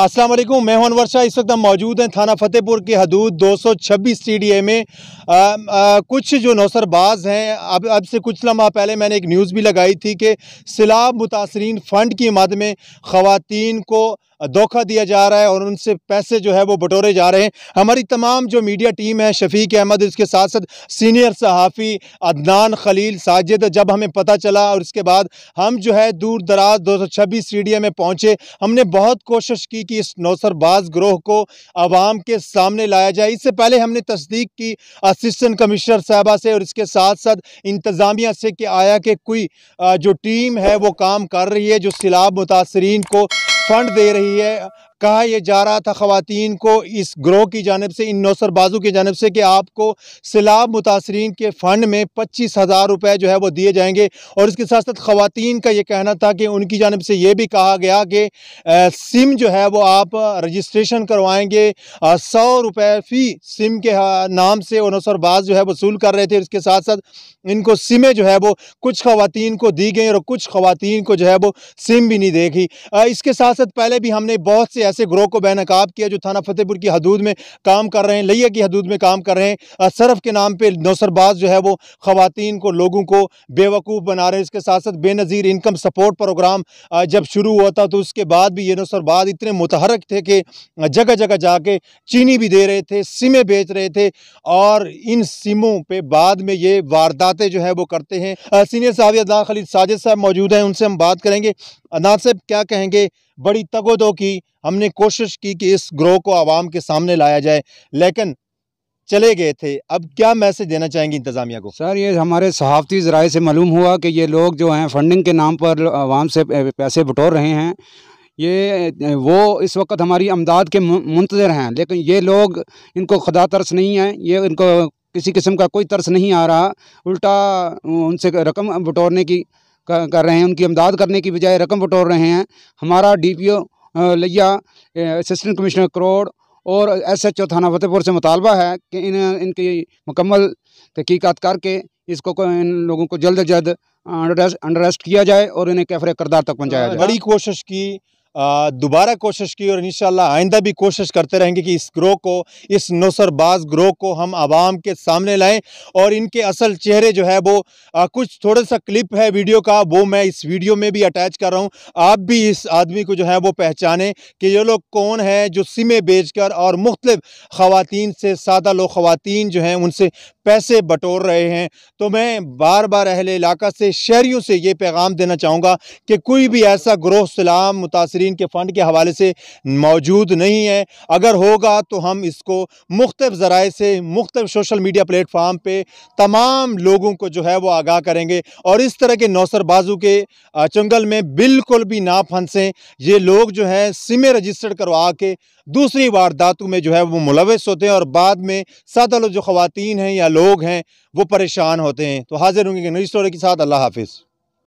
असलम मैं हूं वर्षा इस वक्त हम मौजूद हैं थाना फतेहपुर की हदूद 226 टीडीए में आ, आ, कुछ जो नौसरबाज हैं अब अब से कुछ लम्हा पहले मैंने एक न्यूज़ भी लगाई थी कि सिलाब मुतासरीन फ़ंड की मद में ख़वान को धोखा दिया जा रहा है और उनसे पैसे जो है वो बटोरे जा रहे हैं हमारी तमाम जो मीडिया टीम है शफीक अहमद इसके साथ साथ सीनियर सहाफ़ी अदनान खलील साजिद जब हमें पता चला और इसके बाद हम जो है दूर दराज दो सौ छब्बीस सीढ़िया में पहुँचे हमने बहुत कोशिश की कि इस नौसरबाज ग्रोह को आवाम के सामने लाया जाए इससे पहले हमने तस्दीक की असिस्टेंट कमिश्नर साहबा से और इसके साथ साथ इंतज़ामिया से कि आया कि कोई जो टीम है वो काम कर रही है जो सैलाब मुतासरीन को फंड दे रही है कहा यह जा रहा था ख़ातन को इस ग्रोह की जानब से इन नौसर बाजू की जानब से कि आपको सैलाब मुतासरीन के फ़ंड में पच्चीस हज़ार रुपये जो है वो दिए जाएंगे और इसके साथ साथ ख़वान का ये कहना था कि उनकी जानब से ये भी कहा गया कि सिम जो है वो आप रजिस्ट्रेशन करवाएँगे सौ रुपये फ़ी सिम के नाम से वो नौसरबाज जो है वसूल कर रहे थे इसके साथ साथ इनको सिमें जो है वो कुछ ख़वान को दी गई और कुछ ख़वान को जो है वो सिम भी नहीं देखी इसके साथ साथ पहले भी हमने बहुत से ऐसे ग्रोह को बेनकाब किया जो थाना फतेहपुर की हदूद में काम कर रहे हैं लैया की हदूद में काम कर रहे हैं सरफ के नाम पर नौसरबाज जो है वो ख़वान को लोगों को बेवकूफ़ बना रहे हैं इसके साथ साथ बेनज़ीर इनकम सपोर्ट प्रोग्राम जब शुरू हुआ था तो उसके बाद भी ये नौसरबाज इतने मुतहरक थे कि जगह जगह जाके चीनी भी दे रहे थे सिमें बेच रहे थे और इन सिमों पर बाद में ये वारदातें जो है वो करते हैं सीनियर साहब अदनान खलीद साजिद साहब मौजूद हैं उनसे हम बात करेंगे अदनान साहब क्या कहेंगे बड़ी तगोदो की हमने कोशिश की कि इस ग्रोह को आवाम के सामने लाया जाए लेकिन चले गए थे अब क्या मैसेज देना चाहेंगे इंतज़ामिया को सर ये हमारे सहाफ़ती ज़राए से मालूम हुआ कि ये लोग जो हैं फंडिंग के नाम पर आवाम से पैसे बटोर रहे हैं ये वो इस वक्त हमारी अमदाद के मुंतज़र हैं लेकिन ये लोग इनको खुदा तरस नहीं है ये इनको किसी किस्म का कोई तरस नहीं आ रहा उल्टा उनसे रकम बटोरने की कर रहे हैं उनकी इमदाद करने की बजाय रकम बटोर रहे हैं हमारा डी पी ओ लिया असिस्टेंट कमिश्नर करोड़ और एस एच ओ थाना फतेहपुर से मुतालबा है कि इन इनकी मुकम्मल तहकीक़त करके इसको इन लोगों को जल्द अज जल्द अंडर अरेस्ट किया जाए और इन्हें कैफरे करदार तक पहुँचाया जाए बड़ी कोशिश की दोबारा कोशिश की और इन आइंदा भी कोशिश करते रहेंगे कि इस ग्रोह को इस नौसरबाज ग्रोह को हम आवाम के सामने लाएं और इनके असल चेहरे जो है वो आ, कुछ थोड़ा सा क्लिप है वीडियो का वो मैं इस वीडियो में भी अटैच कर रहा हूँ आप भी इस आदमी को जो है वो पहचाने कि ये लोग कौन है जो सिमें कर और मुख्तलिफ खुतिन से सादा लोग खुतिन जो हैं उनसे पैसे बटोर रहे हैं तो मैं बार बार अहले इलाका से शहरीों से ये पैगाम देना चाहूँगा कि कोई भी ऐसा ग्रोह सलाम मुतासर मुहाजरीन के फ़ंड के हवाले से मौजूद नहीं है अगर होगा तो हम इसको मुख्तफ ज़राए से मुख्तफ सोशल मीडिया प्लेटफार्म पर तमाम लोगों को जो है वो आगाह करेंगे और इस तरह के नौसरबाजू के चंगल में बिल्कुल भी ना फंसें ये लोग जो है सिमें रजिस्टर्ड करवा के दूसरी वारदातों में जो है वो मुलविस होते हैं और बाद में सदल जो खुवान हैं या लोग हैं वो परेशान होते हैं तो हाजिर होंगे नई स्टोरी के साथ अल्लाह हाफिज़